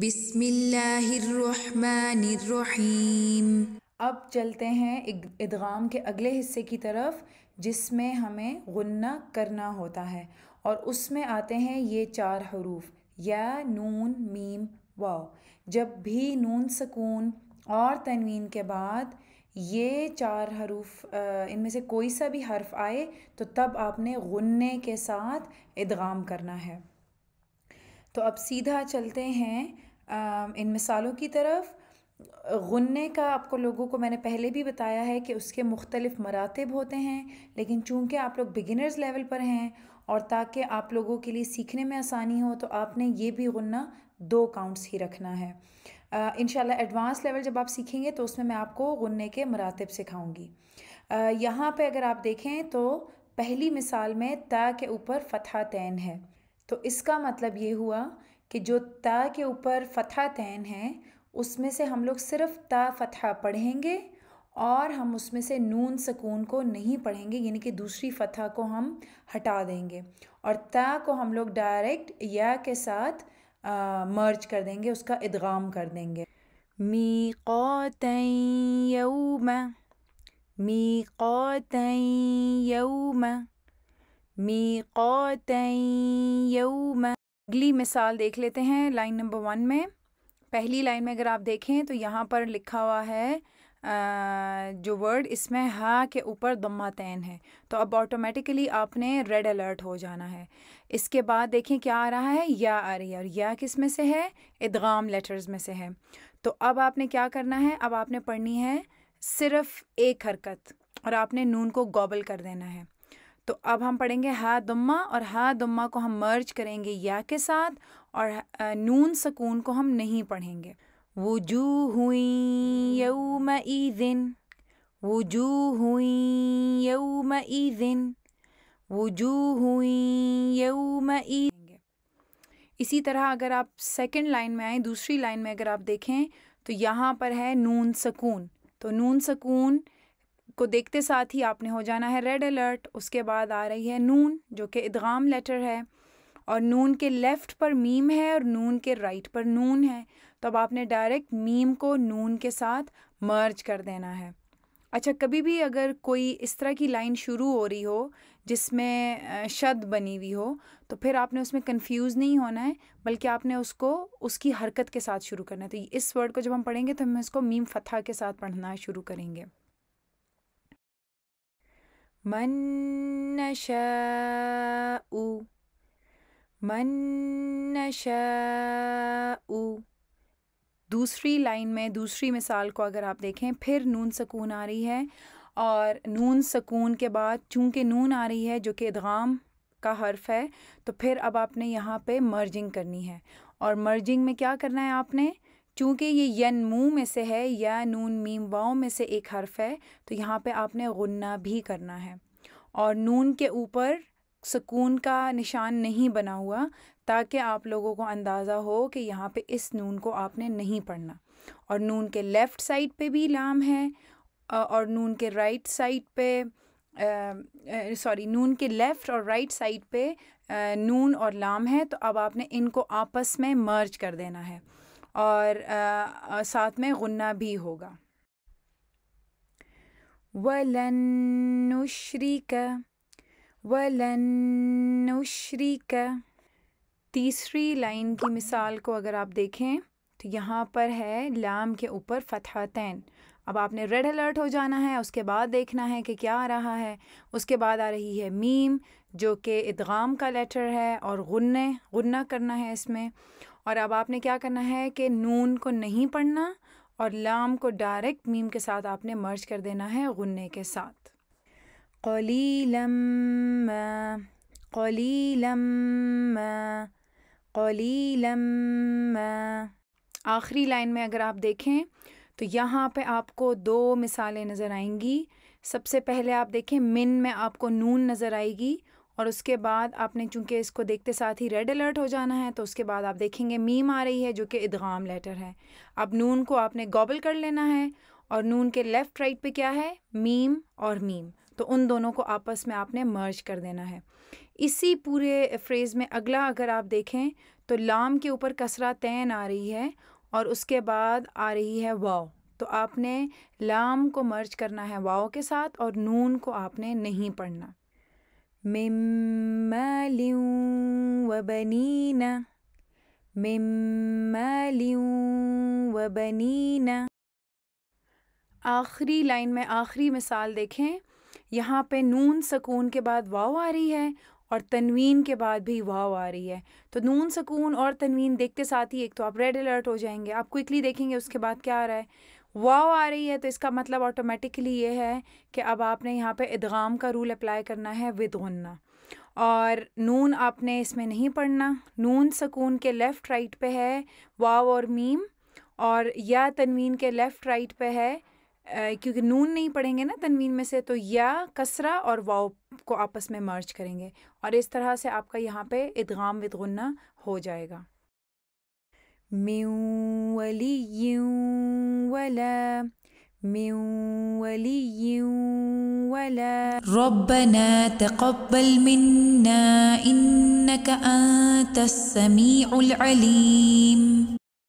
बिस्मिल्लाहिर्रहमानिर्रहीम अब चलते हैं इदगाम के अगले हिस्से की तरफ जिसमें हमें गन्ना करना होता है और उसमें आते हैं ये चार हरूफ या नून मीम वाव जब भी नून सकून और तनवीन के बाद ये चार हरूफ इनमें से कोई सा भी हर्फ आए तो तब आपने गन्ने के साथ इदगाम करना है तो अब सीधा चलते हैं इन मिसालों की तरफ गुन्ने का आपको लोगों को मैंने पहले भी बताया है कि उसके मुख्तलिफ़ मरातब होते हैं लेकिन चूंकि आप लोग बिगिनर्स लेवल पर हैं और ताकि आप लोगों के लिए सीखने में आसानी हो तो आपने ये भी गन्ना दो काउंट्स ही रखना है इन एडवांस लेवल जब आप सीखेंगे तो उसमें मैं आपको गुन्ने के मरातब सिखाऊँगी यहाँ पर अगर आप देखें तो पहली मिसाल में ता के ऊपर फतह तैन है तो इसका मतलब ये हुआ कि जो ता के ऊपर फथा तैन है उसमें से हम लोग सिर्फ ता फथा पढ़ेंगे और हम उसमें से नून सकून को नहीं पढ़ेंगे यानी कि दूसरी फतह को हम हटा देंगे और ता को हम लोग डायरेक्ट या के साथ आ, मर्ज कर देंगे उसका इदगाम कर देंगे मी यऊ मी यऊ मी यऊ अगली मिसाल देख लेते हैं लाइन नंबर वन में पहली लाइन में अगर आप देखें तो यहाँ पर लिखा हुआ है आ, जो वर्ड इसमें हा के ऊपर दम्मा तैन है तो अब ऑटोमेटिकली आपने रेड अलर्ट हो जाना है इसके बाद देखें क्या आ रहा है या आ रही है और या किस में से है इदगाम लेटर्स में से है तो अब आपने क्या करना है अब आपने पढ़नी है सिर्फ एक हरकत और आपने नून को गॉबल कर देना है तो अब हम पढ़ेंगे हा दुम्मा और हा दुम्मा को हम मर्ज करेंगे या के साथ और नून सकून को हम नहीं पढ़ेंगे वजू हुई यऊ ई दिन वजू हुई यऊ ई दिन वजू हुई यऊ ई इसी तरह अगर आप सेकंड लाइन में आए दूसरी लाइन में अगर आप देखें तो यहाँ पर है नून सकून तो नून सकून को देखते साथ ही आपने हो जाना है रेड अलर्ट उसके बाद आ रही है नून जो कि इदगाम लेटर है और नून के लेफ़्ट पर मीम है और नून के राइट पर नून है तो अब आपने डायरेक्ट मीम को नून के साथ मर्ज कर देना है अच्छा कभी भी अगर कोई इस तरह की लाइन शुरू हो रही हो जिसमें शद बनी हुई हो तो फिर आपने उसमें कंफ्यूज नहीं होना है बल्कि आपने उसको उसकी हरकत के साथ शुरू करना है तो इस वर्ड को जब हम पढ़ेंगे तो हम इसको मीम फतह के साथ पढ़ना शुरू करेंगे من من दूसरी लाइन में दूसरी मिसाल को अगर आप देखें फिर नून सकून आ रही है और नून सकून के बाद चूँकि नून आ रही है जो कि इदगाम का हर्फ है तो फिर अब आपने यहाँ पे मर्जिंग करनी है और मर्जिंग में क्या करना है आपने चूँकि ये यन मुँह में से है या नून मीम वाओ में से एक हर्फ है तो यहाँ पे आपने गुन्ना भी करना है और नून के ऊपर सुकून का निशान नहीं बना हुआ ताकि आप लोगों को अंदाज़ा हो कि यहाँ पे इस नून को आपने नहीं पढ़ना और नून के लेफ़्ट साइड पे भी लाम है और नून के राइट साइड पे सॉरी नून के लेफ़्ट और राइट साइड पे आ, नून और लाम है तो अब आपने इनको आपस में मर्ज कर देना है और आ, साथ में गन्ना भी होगा क व वलन नुशरिक तीसरी लाइन की मिसाल को अगर आप देखें तो यहाँ पर है लाम के ऊपर फतहतैन अब आपने रेड अलर्ट हो जाना है उसके बाद देखना है कि क्या आ रहा है उसके बाद आ रही है मीम जो कि इदगाम का लेटर है और गुन्ने गुन्ना करना है इसमें और अब आपने क्या करना है कि नून को नहीं पढ़ना और लाम को डायरेक्ट मीम के साथ आपने मर्ज कर देना है गुन्ने के साथ आखिरी लाइन में अगर आप देखें तो यहाँ पे आपको दो मिसालें नज़र आएंगी सबसे पहले आप देखें मिन में आपको नून नज़र आएगी और उसके बाद आपने चूंकि इसको देखते साथ ही रेड अलर्ट हो जाना है तो उसके बाद आप देखेंगे मीम आ रही है जो कि इदगाम लेटर है अब नून को आपने गॉबल कर लेना है और नून के लेफ़्ट राइट पे क्या है मीम और मीम तो उन दोनों को आपस में आपने मर्ज कर देना है इसी पूरे फ्रेज़ में अगला अगर आप देखें तो लाम के ऊपर कसरा तैन आ रही है और उसके बाद आ रही है वाओ तो आपने लाम को मर्ज करना है वाओ के साथ और नून को आपने नहीं पढ़ना من مال وبنين من مال وبنين आखिरी लाइन में आखिरी मिसाल देखें यहाँ पे नून सकून के बाद वाव आ रही है और तनवीन के बाद भी वाव आ रही है तो नून सकून और तनवीन देखते साथ ही एक तो आप रेड अलर्ट हो जाएंगे आप क्विकली देखेंगे उसके बाद क्या आ रहा है वाव आ रही है तो इसका मतलब ऑटोमेटिकली ये है कि अब आपने यहाँ पे इदगाम का रूल अप्लाई करना है विद गन्ना और नून आपने इसमें नहीं पढ़ना नून सकून के लेफ़्ट राइट पे है वाव और मीम और या तनवीन के लेफ़्ट राइट पे है क्योंकि नून नहीं पढ़ेंगे ना तनवीन में से तो या कसरा और वाव को आपस में मर्ज करेंगे और इस तरह से आपका यहाँ पे इदगाम विद गन्ना हो जाएगा من ولي ولا من ولي ولا ربنا تقبل منا إنك أنت السميع العليم